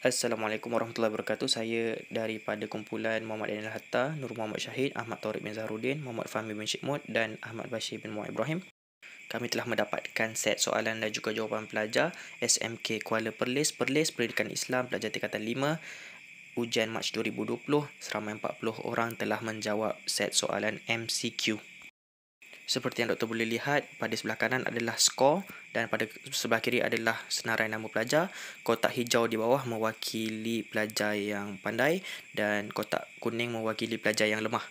Assalamualaikum warahmatullahi wabarakatuh. Saya daripada kumpulan Muhammad Daniel Hatta, Nur Muhammad Syahid, Ahmad Tariq bin Zahrudin, Muhammad Fahmi bin Syekmud dan Ahmad Bashir bin Muhammad Ibrahim. Kami telah mendapatkan set soalan dan juga jawapan pelajar SMK Kuala Perlis, Perlis Pendidikan Islam, pelajar tingkatan 5, ujian Mac 2020. Seramai 40 orang telah menjawab set soalan MCQ. Seperti yang doktor boleh lihat, pada sebelah kanan adalah skor dan pada sebelah kiri adalah senarai nama pelajar. Kotak hijau di bawah mewakili pelajar yang pandai dan kotak kuning mewakili pelajar yang lemah.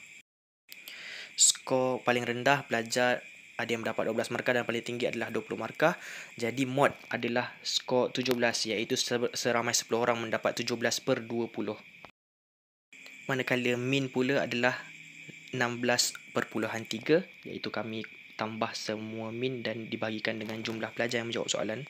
Skor paling rendah pelajar ada yang mendapat 12 markah dan paling tinggi adalah 20 markah. Jadi mod adalah skor 17 iaitu seramai 10 orang mendapat 17 per 20. Manakala min pula adalah 16.3 iaitu kami tambah semua min dan dibahagikan dengan jumlah pelajar yang menjawab soalan.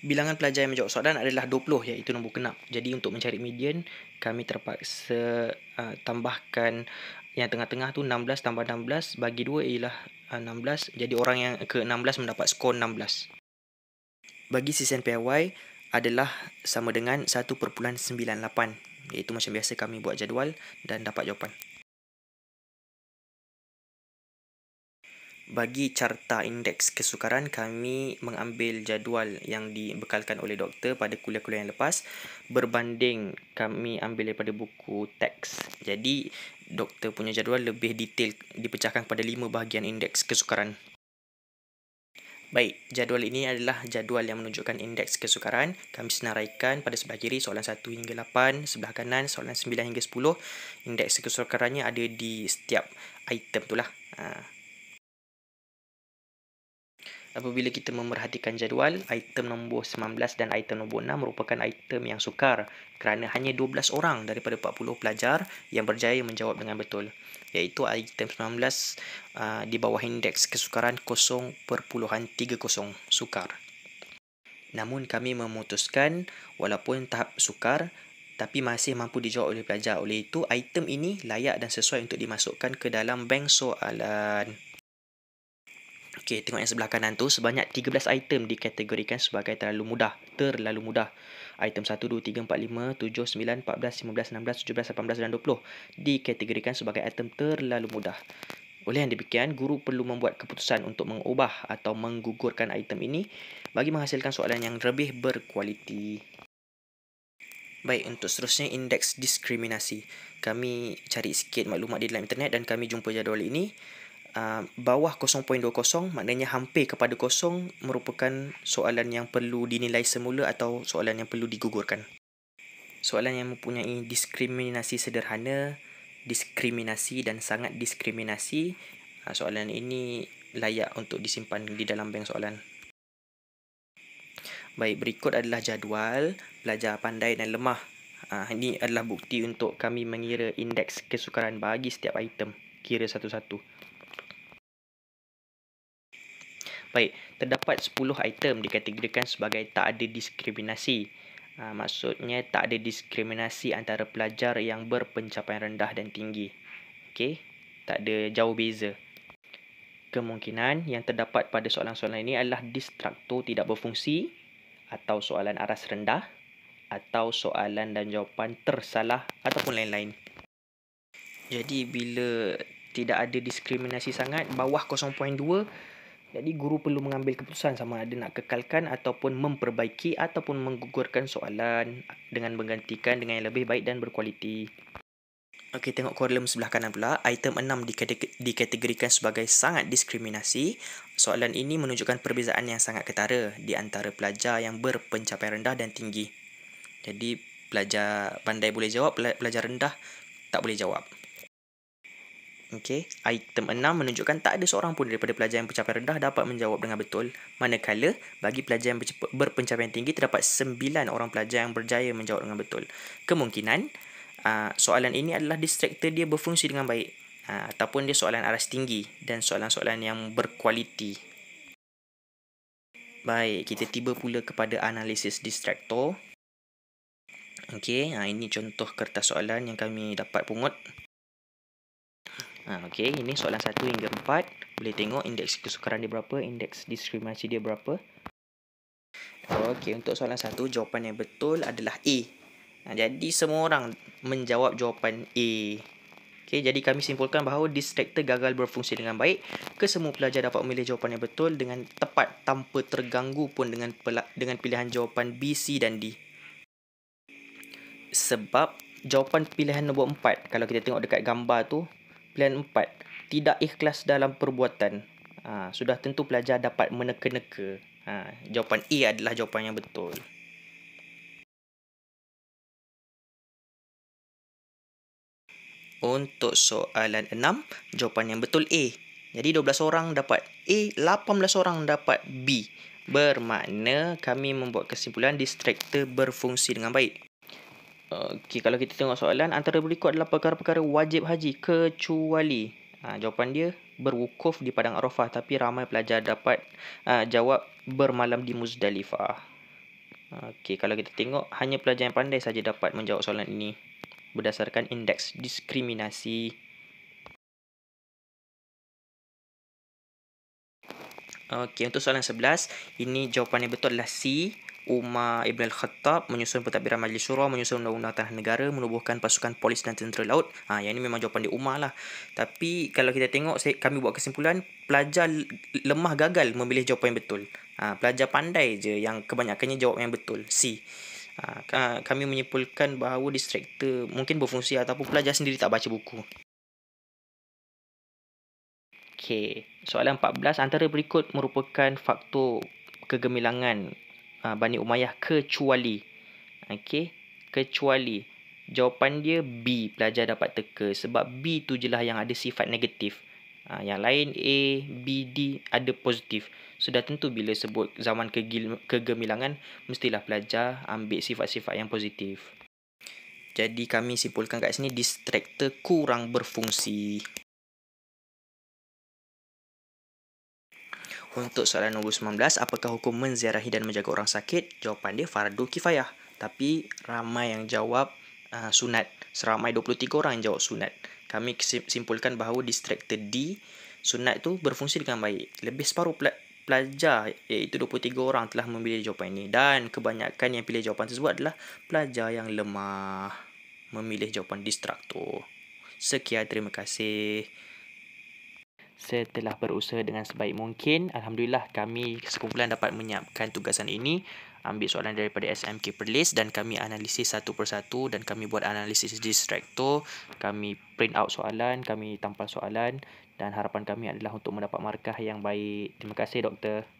Bilangan pelajar yang menjawab soalan adalah 20 iaitu nombor genap. Jadi untuk mencari median kami terpaksa uh, tambahkan yang tengah-tengah tu 16 tambah 16 bagi 2 ialah uh, 16. Jadi orang yang ke 16 mendapat skor 16. Bagi sistem PIY adalah sama dengan 1.98 iaitu macam biasa kami buat jadual dan dapat jawapan. bagi carta indeks kesukaran kami mengambil jadual yang dibekalkan oleh doktor pada kuliah-kuliah yang lepas berbanding kami ambil daripada buku teks. Jadi doktor punya jadual lebih detail dipecahkan pada lima bahagian indeks kesukaran. Baik, jadual ini adalah jadual yang menunjukkan indeks kesukaran. Kami senaraikan pada sebelah kiri soalan 1 hingga 8, sebelah kanan soalan 9 hingga 10. Indeks kesukarannya ada di setiap item itulah. Ha apabila kita memerhatikan jadual, item nombor 19 dan item nombor 6 merupakan item yang sukar kerana hanya 12 orang daripada 40 pelajar yang berjaya menjawab dengan betul. Iaitu item 19 uh, ah, di bawah indeks kesukaran 0.30 sukar. Namun kami memutuskan walaupun tahap sukar tapi masih mampu dijawab oleh pelajar. Oleh itu, item ini layak dan sesuai untuk dimasukkan ke dalam bank soalan. Okey, tengok yang sebelah kanan tu sebanyak 13 item dikategorikan sebagai terlalu mudah, terlalu mudah. Item 1 2 3 4 5 7 9 14 15 16 17 18 dan 20 dikategorikan sebagai item terlalu mudah. Oleh yang demikian, guru perlu membuat keputusan untuk mengubah atau menggugurkan item ini bagi menghasilkan soalan yang lebih berkualiti. Baik, untuk seterusnya indeks diskriminasi. Kami cari sikit maklumat di dalam internet dan kami jumpa jadual ini. Ah, bawah 0.20 maknanya hampir kepada kosong merupakan soalan yang perlu dinilai semula atau soalan yang perlu digugurkan. Soalan yang mempunyai diskriminasi sederhana, diskriminasi dan sangat diskriminasi, ah, soalan ini layak untuk disimpan di dalam bank soalan. Baik, berikut adalah jadual belajar pandai dan lemah. Ah, ini adalah bukti untuk kami mengira indeks kesukaran bagi setiap item. Kira satu-satu. Baik, terdapat 10 item dikategorikan sebagai tak ada diskriminasi. Ha, maksudnya tak ada diskriminasi antara pelajar yang berpencapaian rendah dan tinggi. okay? tak ada jauh beza. Kemungkinan yang terdapat pada soalan-soalan ini adalah distraktor tidak berfungsi atau soalan aras rendah atau soalan dan jawapan tersalah ataupun lain-lain. Jadi bila tidak ada diskriminasi sangat bawah 0.2 jadi guru perlu mengambil keputusan sama ada nak kekalkan ataupun memperbaiki ataupun menggugurkan soalan dengan menggantikan dengan yang lebih baik dan berkualiti. Okey, tengok korelum sebelah kanan pula. Item 6 dikategorikan sebagai sangat diskriminasi. Soalan ini menunjukkan perbezaan yang sangat ketara di antara pelajar yang berpencapai rendah dan tinggi. Jadi, pelajar pandai boleh jawab, pelajar rendah tak boleh jawab. Okay. Item 6 menunjukkan tak ada seorang pun daripada pelajar yang pencapaian rendah dapat menjawab dengan betul. Manakala bagi pelajar yang berpencapaian tinggi terdapat 9 orang pelajar yang berjaya menjawab dengan betul. Kemungkinan ah, soalan ini adalah distractor dia berfungsi dengan baik. Ah, ataupun dia soalan aras tinggi dan soalan-soalan yang berkualiti. Baik, kita tiba pula kepada analisis distractor. Okey, ah, ini contoh kertas soalan yang kami dapat pungut. Ha, okay, ini soalan 1 hingga 4. Boleh tengok indeks kesukaran dia berapa, indeks diskriminasi dia berapa. Okay, untuk soalan satu jawapan yang betul adalah A. Ha, jadi, semua orang menjawab jawapan A. Okay, jadi kami simpulkan bahawa distractor gagal berfungsi dengan baik. Kesemua pelajar dapat memilih jawapan yang betul dengan tepat tanpa terganggu pun dengan dengan pilihan jawapan B, C dan D. Sebab jawapan pilihan nombor 4, kalau kita tengok dekat gambar tu, Plan empat, Tidak ikhlas dalam perbuatan ha, Sudah tentu pelajar dapat meneka-neka ha, Jawapan A adalah jawapan yang betul Untuk soalan enam, Jawapan yang betul A Jadi dua belas orang dapat A belas orang dapat B Bermakna kami membuat kesimpulan distraktor berfungsi dengan baik Okey, eh, kalau kita tengok soalan, antara berikut adalah perkara-perkara wajib haji kecuali. Ha, jawapan dia, berwukuf di Padang Arafah. Tapi ramai pelajar dapat ha, jawab bermalam di Muzdalifah. Okey, kalau kita tengok, hanya pelajar yang pandai saja dapat menjawab soalan ini berdasarkan indeks diskriminasi. Okey, untuk soalan 11, ini jawapan yang betul adalah C, Umar Ibn Al-Khattab menyusun pentadbiran Majlis Syura, menyusun undang-undang tanah negara, menubuhkan pasukan polis dan tentera laut. Ha, yang ini memang jawapan di Umar lah. Tapi kalau kita tengok, saya, kami buat kesimpulan, pelajar lemah gagal memilih jawapan yang betul. Ha, pelajar pandai je yang kebanyakannya jawab yang betul. C. Ha, kami menyimpulkan bahawa distraktor mungkin berfungsi ataupun pelajar sendiri tak baca buku. Okay. Soalan 14 antara berikut merupakan faktor kegemilangan Ha, Bani Umayyah kecuali okey kecuali jawapan dia B pelajar dapat teka sebab B tu jelah yang ada sifat negatif ha, yang lain A B D ada positif sudah so, tentu bila sebut zaman kegil, kegemilangan mestilah pelajar ambil sifat-sifat yang positif jadi kami simpulkan kat sini distractor kurang berfungsi Untuk soalan nombor 19, apakah hukum menziarahi dan menjaga orang sakit? Jawapan dia fardu kifayah. Tapi ramai yang jawab uh, sunat. Seramai 23 orang yang jawab sunat. Kami simpulkan bahawa distracted D, sunat itu berfungsi dengan baik. Lebih separuh pula pelajar iaitu 23 orang telah memilih jawapan ini dan kebanyakan yang pilih jawapan tersebut adalah pelajar yang lemah memilih jawapan distraktor. Sekian terima kasih. Setelah berusaha dengan sebaik mungkin. Alhamdulillah kami sekumpulan dapat menyiapkan tugasan ini. Ambil soalan daripada SMK Perlis dan kami analisis satu persatu dan kami buat analisis distracto. Kami print out soalan, kami tampal soalan dan harapan kami adalah untuk mendapat markah yang baik. Terima kasih doktor.